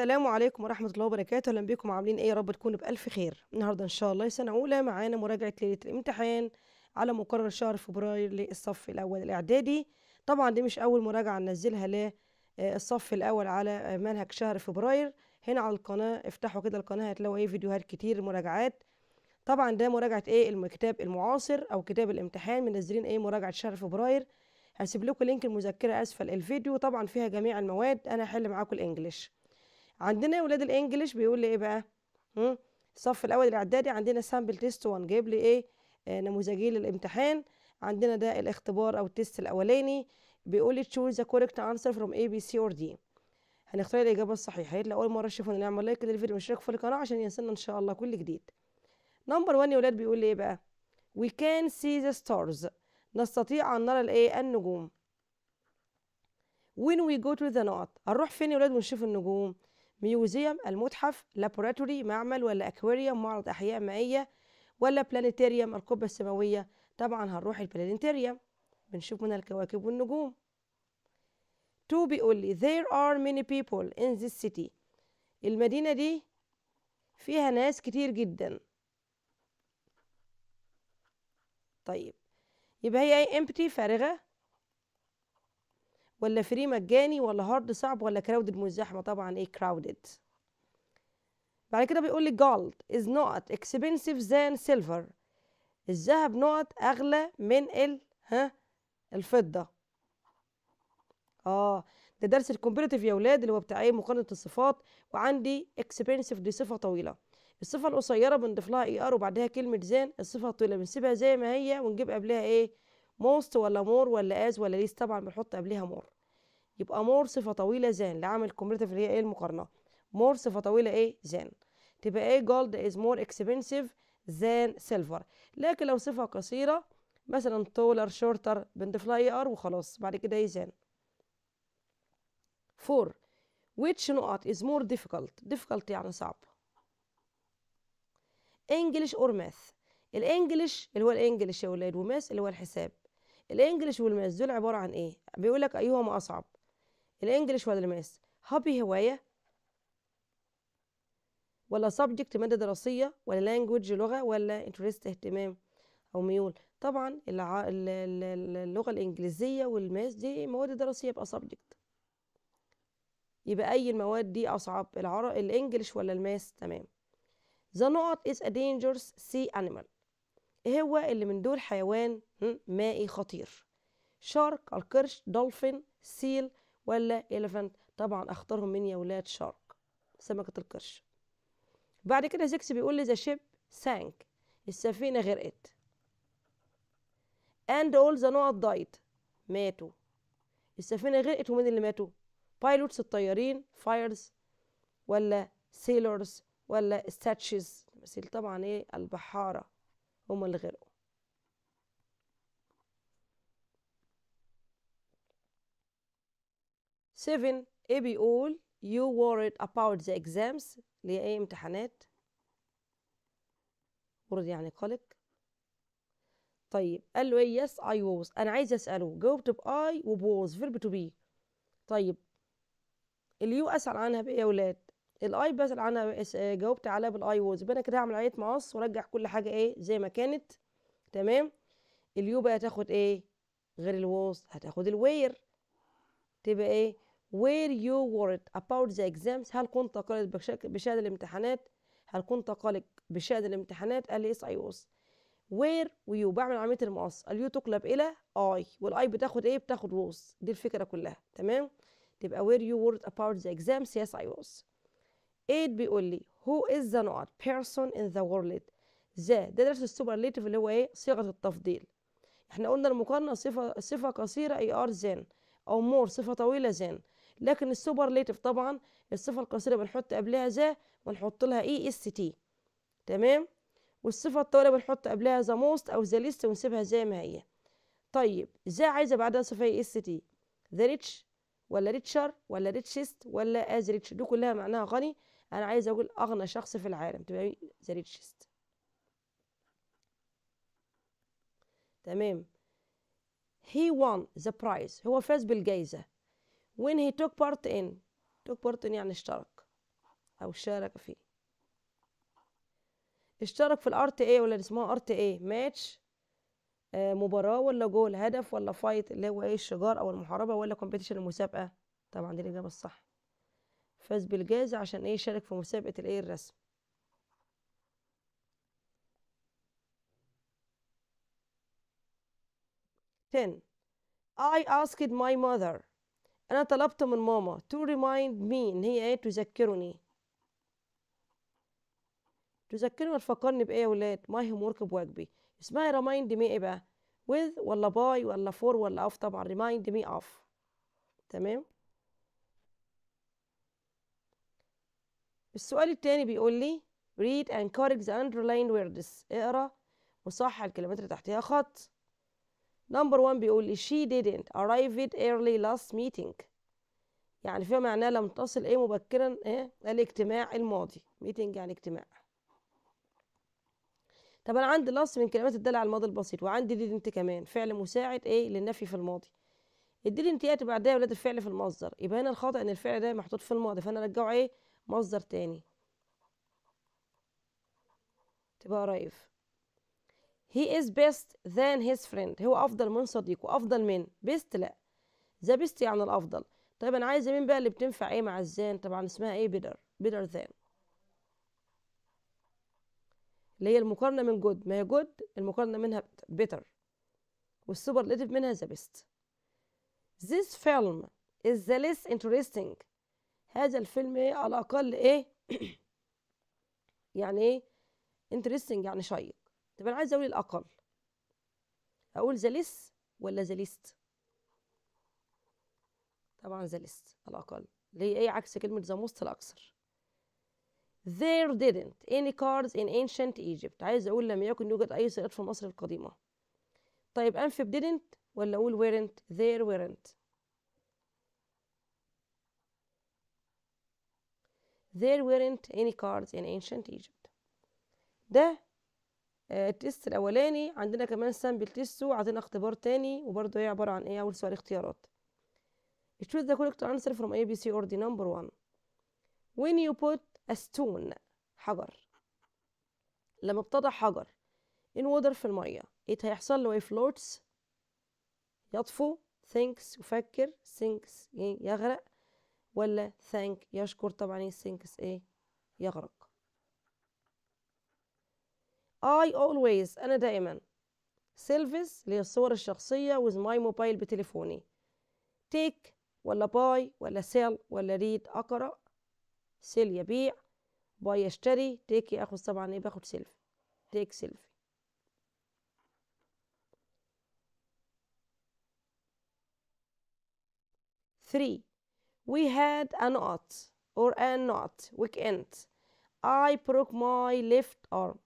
السلام عليكم ورحمة الله وبركاته أهلا بكم عاملين إيه يا رب تكونوا بألف خير النهاردة إن شاء الله سنة أولى معانا مراجعة ليلة الامتحان على مقرر شهر فبراير للصف الأول الإعدادي طبعا دي مش أول مراجعة ننزلها للصف آه، الأول على آه، منهج شهر فبراير هنا على القناة افتحوا كده القناة هتلاقوا إيه فيديوهات كتير مراجعات طبعا ده مراجعة إيه الكتاب المعاصر أو كتاب الامتحان منزلين إيه مراجعة شهر فبراير هسيب لكم لينك المذكرة أسفل الفيديو طبعا فيها جميع المواد أنا هحل معاكم الإنجليش عندنا يا ولاد الانجليش بيقول لي ايه بقى الصف الاول الاعدادي عندنا سامبل تيست 1 جايب لي ايه آه نموذجين للامتحان عندنا ده الاختبار او التيست الاولاني بيقول لي تشوز ذا كوركت انسر فروم اي بي سي اور دي هنختار الاجابه الصحيحه يلا اول مره تشوفونا نعمل لايك للفيديو واشترك في القناه عشان يصلنا ان شاء الله كل جديد نمبر 1 يا ولاد بيقول لي ايه بقى وي كان سي ذا ستارز نستطيع ان نرى الايه النجوم وين وي جو تو ذا نوت هنروح فين يا ولاد ونشوف النجوم ميوزيوم المتحف لابوراتوري معمل ولا اكواريوم معرض احياء مائيه ولا بلانيتاريوم القبه السماويه طبعا هنروح البلانيتاريوم بنشوف منها الكواكب والنجوم تو بيقول لي there are many people in this city المدينة دي فيها ناس كتير جدا طيب يبقى هي empty فارغة ولا فري مجاني ولا هارد صعب ولا كراودد مزدحمه طبعا ايه كراودد بعد كده بيقول لي جولد از نوت اكسبنسيف ذان سيلفر الذهب نقط اغلى من ال ها الفضه اه ده درس الكومبيريتيف يا ولاد اللي هو بتاع ايه مقارنه الصفات وعندي اكسبنسيف دي صفه طويله الصفه القصيره بنضيف لها اي e ار وبعدها كلمه زان الصفه الطويله بنسيبها زي ما هي ونجيب قبلها ايه most ولا مور ولا از ولا ليس طبعا بنحط قبلها مور يبقى مور صفه طويله زان لعمل كومبريتيف اللي هي ايه المقارنه مور صفه طويله ايه زان تبقى ايه جولد از مور اكسبنسيف زان سيلفر لكن لو صفه قصيره مثلا تولر شورتر بنضيف لها اي ار وخلاص بعد كده ايه زان 4 which نقط is more difficult difficult يعني صعب English or math الانجليش اللي هو الانجليش يا ولاد وماس اللي هو الحساب الانجليش والماس دول عباره عن ايه بيقول لك ايهما اصعب الانجليش ولا الماس هوبي هوايه ولا سبجكت ماده دراسيه ولا لانجوج لغه ولا انترست اهتمام او ميول طبعا اللغه الانجليزيه والماس دي مواد دراسيه يبقى سبجكت يبقى اي المواد دي اصعب العرب الانجليش ولا الماس تمام the نقط is a dangerous sea animal هو اللي من دول حيوان مائي خطير شارك القرش دولفين سيل ولا إليفنت طبعا اختارهم من يا ولاد شارك سمكة القرش بعد كده 6 بيقول لي ذا شيب سانك السفينة غرقت اند اول ذا نوع دايت ماتوا السفينة غرقت ومين اللي ماتوا بايلوتس الطيارين فايرز ولا سيلرز ولا ستاتشز طبعا ايه البحارة هما اللي غرقوا سيفن ايه بيقول you worried about the exams اللي هي ايه امتحانات ورد يعني قلق طيب قال له ايه يس اي was انا عايز اساله جاوبت باي وبوز فيرب تو بي طيب اليو اسال عنها بايه يا ولاد الاي بس انا آه، جاوبت عليها بالاي ووز يبقى انا كده هعمل عمليه مقص وارجع كل حاجه ايه زي ما كانت تمام اليو بقى هتاخد ايه غير الووز هتاخد الوير تبقى ايه وير يو وورد اباوت ذا اكزامز هل كنت قلق بشأن الامتحانات هل كنت قلق بشأن الامتحانات قال لي اس اي ووز وير ويو بعمل عمليه المقص اليو تقلب الى اي والاي بتاخد ايه بتاخد ووز دي الفكره كلها تمام تبقى وير يو وورد اباوت ذا اكزامز يس اي ووز 8 بيقول لي who is the not person in the world ذا ده درس السوبرليتيف اللي هو ايه صيغه التفضيل احنا قلنا المقارنه صفه صفه قصيره اي ار زين او مور صفه طويله زين لكن السوبرليتيف طبعا الصفه القصيره بنحط قبلها ذا ونحط لها اي اس تي تمام والصفه الطويله بنحط قبلها ذا موست او ذا ليست ونسيبها زي ما هي طيب ذا عايزه بعدها صفه اي اس تي ذا ريتش ولا ريتشر ولا ريتشست ولا از ريتش دي كلها معناها غني انا عايز اقول اغنى شخص في العالم تبقى ذا ريتشست تمام he won the prize هو فاز بالجائزة when he took part in took part in يعني اشترك أو شارك فيه اشترك في الار تي اي ولا اسمها ار تي اي ماتش مباراة ولا جول هدف ولا فايت اللي هو ايه الشجار أو المحاربة ولا كومبيتيشن المسابقة طبعا دي الإجابة الصح فاز بالجائزة عشان ايه شارك في مسابقة الايه الرسم ten I asked my mother أنا طلبت من ماما to remind me إن هي إيه تذكرني تذكرني وتفكرني بإيه يا ولاد my homework بواجبي اسمها remind me إيه بقى with ولا by ولا for ولا off طبعا remind me of تمام السؤال التاني بيقول لي read and correct the underlined words اقرا وصحح الكلمات اللي تحتها خط نمبر 1 بيقول لي she didn't at early last meeting يعني فيها معناه لم تصل ايه مبكرا ايه الاجتماع الماضي meeting يعني اجتماع طب انا عندي last من كلمات الدالة على الماضي البسيط وعندي didn't كمان فعل مساعد ايه للنفي في الماضي الديدنت ياتي بعدها ولاد الفعل في المصدر يبقى هنا الخطأ ان الفعل ده محطوط في الماضي فانا ارجعه ايه مصدر تاني تبقى قريب he is best than his friend هو افضل من صديقه افضل من best لا ذا بيست يعني الافضل طيب انا عايزه مين بقى اللي بتنفع ايه مع الزان طبعا اسمها ايه بيتر بيتر ذان اللي هي المقارنه من جود ما هي جود المقارنه منها بيتر والسوبرليتيف منها ذا بيست this film is the less interesting هذا الفيلم ايه على الاقل ايه يعني ايه انترستنج يعني شيق طب انا عايز اقول الاقل اقول ذا ليس ولا ذا ليست طبعا ذا ليست على الاقل اللي هي ايه عكس كلمه ذا موست الاكثر there didn't any cars in ancient Egypt عايز أقول لم يكن يوجد أي سيارات في مصر القديمة طيب أنفب didn't ولا أقول weren't there weren't there weren't any cars in ancient Egypt ده آه، التست الأولاني عندنا كمان سامبل تيست وعطينا اختبار تاني وبرضه هي عبارة عن ايه أول سؤال اختيارات choose the correct answer from A B C or D number one when you put a stone حجر لما بتضع حجر in water في المية إيه هيحصل له إيه floats يطفو thinks يفكر sinks يغرق ولا ثانك يشكر طبعا السينكس ايه يغرق I always أنا دائما سيلفيس اللي هي الصور الشخصية with my mobile بتليفوني take ولا باي ولا سيل ولا ريد أقرأ سيل يبيع باي يشتري تيك ياخد طبعا ايه باخد سيلفي تيك سيلفي three We had a knot or a knot weekend. I broke my left arm.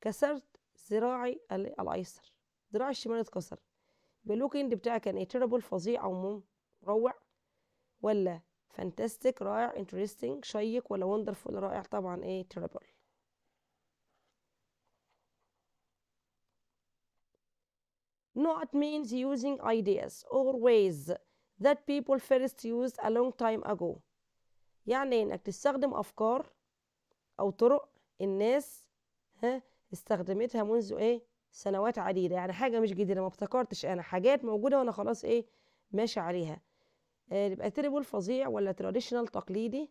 كسرت ذراعي الايسر ذراعي الشمال اتكسر يبقى اند بتاعي كان ايه تيربل فظيع او روع ولا فانتاستيك رائع انترستنج شيق ولا وندرفول رائع طبعا ايه تيربل Not means using ideas or ways that people first used a long time ago يعني انك تستخدم افكار او طرق الناس ها استخدمتها منذ ايه سنوات عديده يعني حاجه مش جديده ما ابتكرتش انا حاجات موجوده وانا خلاص ايه ماشي عليها آه، يبقى تربل فظيع ولا تراديشنال تقليدي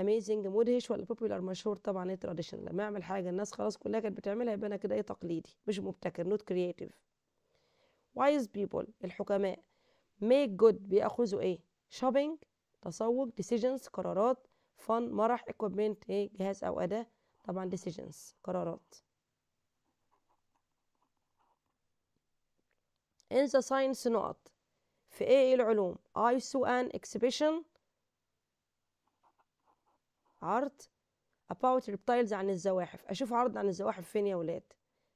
اميزنج مدهش ولا بوبولار مشهور طبعا ايه تراديشنال لما اعمل حاجه الناس خلاص كلها كانت بتعملها يبقى انا كده ايه تقليدي مش مبتكر نوت كرييتيف وايز بيبول الحكماء ميك جود بياخذوا ايه شوبينج تسوق ديسيجنز قرارات فن مرح اكويبمنت ايه جهاز او اداه طبعا ديسيجنز قرارات in the science نقط في ايه العلوم ايسو ان اكسبيشن عرض about reptiles عن الزواحف أشوف عرض عن الزواحف فين يا ولاد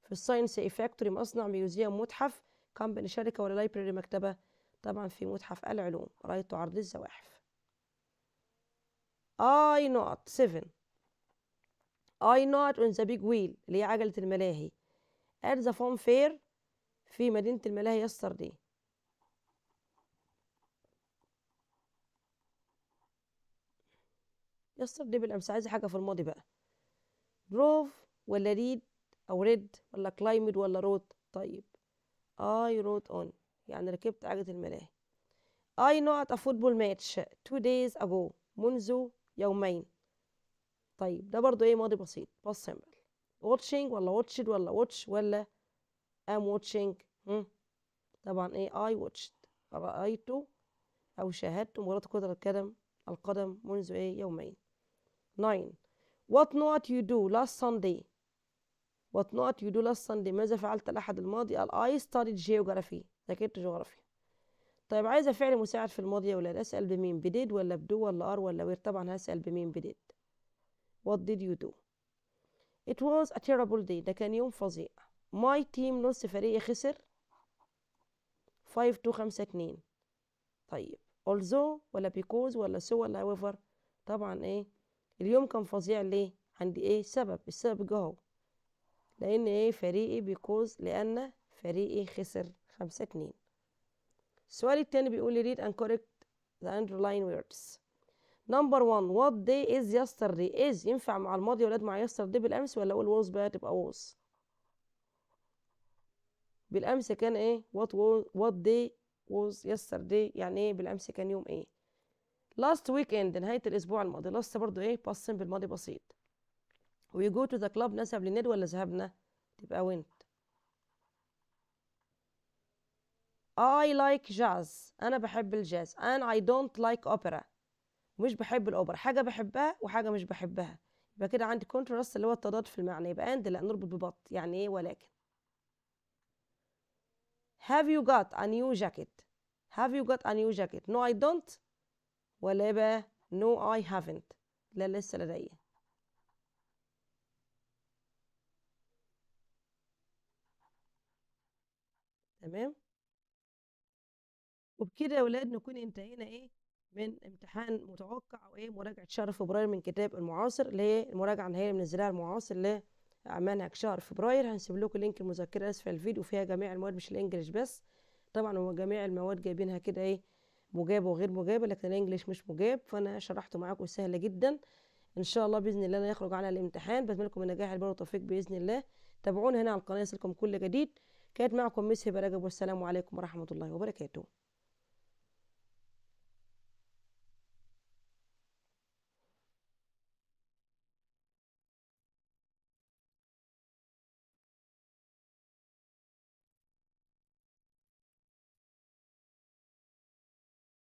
في الساينس اي فاكتوري مصنع ميوزيوم متحف كامبني شركة ولا لايبراري مكتبة طبعا في متحف العلوم رايت عرض الزواحف اي نوت 7 اي نوت اون ذا بيج ويل اللي هي عجلة الملاهي ات ذا فون فير في مدينة الملاهي دي يسطر دي بالامس عايزه حاجه في الماضي بقى بروف ولا ريد او ريد ولا كلايمد ولا روت طيب اي روت اون يعني ركبت عجله الملاهي اي نوت ا فوتبول ماتش تو دايز اجو منذ يومين طيب ده برضو ايه ماضي بسيط بس سمبل واتشينج ولا واتشد ولا واتش ولا ام واتشينج طبعا ايه اي واتشد رايته او شاهدت مباراة كرة القدم القدم منذ ايه يومين 9 What not you do last Sunday What not you do last Sunday ماذا فعلت الأحد الماضي قال I studied geography ذاكرت جغرافيا طيب عايزة فعل مساعد في الماضي يا ولاد أسأل بمين بديد ولا بدو ولا أر ولا وير طبعا هسأل بمين بديد What did you do It was a terrible day ده كان يوم فظيع My team نص فريقي خسر 5 2 5 2 طيب although ولا because ولا so ولا however طبعا ايه اليوم كان فظيع ليه عندي ايه سبب السبب جه لان ايه فريقي بيكوز لان فريقي خسر خمسة اتنين السؤال التاني بيقول لي read and correct the underline words نمبر one وات داي از يسترداي از ينفع مع الماضي ولاد مع يسترداي بالامس ولا اقول ووز بقى تبقى ووز بالامس كان ايه was, وات داي ووز يسترداي يعني ايه بالامس كان يوم ايه لاست ويك اند نهايه الاسبوع الماضي لاست برضو ايه بصم بالماضي بسيط وي جو تو ذا كلاب نذهب للنادي ولا ذهبنا تبقى وينت I like jazz أنا بحب الجاز and I don't like opera مش بحب الأوبرا حاجة بحبها وحاجة مش بحبها يبقى كده عندي كونتراست اللي هو التضاد في المعنى يبقى and لا نربط ببط يعني إيه ولكن Have you got a new jacket? Have you got a new jacket? No I don't ولا يبقى no I haven't لا لسه لدي تمام وبكده يا اولاد نكون انتهينا ايه من امتحان متوقع او ايه مراجعه شهر فبراير من كتاب المعاصر اللي هي المراجعه النهائيه من بننزلها المعاصر عملها شهر فبراير هنسيب لكم لينك المذكره اسفل الفيديو فيها جميع المواد مش الانجليش بس طبعا هو جميع المواد جايبينها كده ايه مجابة وغير مجابة لكن الانجليش مش مجاب فانا شرحته معاكم سهلة جدا ان شاء الله باذن الله يخرج على الامتحان بتمنى لكم النجاح البر والتوفيق باذن الله تابعونا هنا على القناة يصلكم كل جديد كانت معكم ميس هبه رجب والسلام عليكم ورحمة الله وبركاته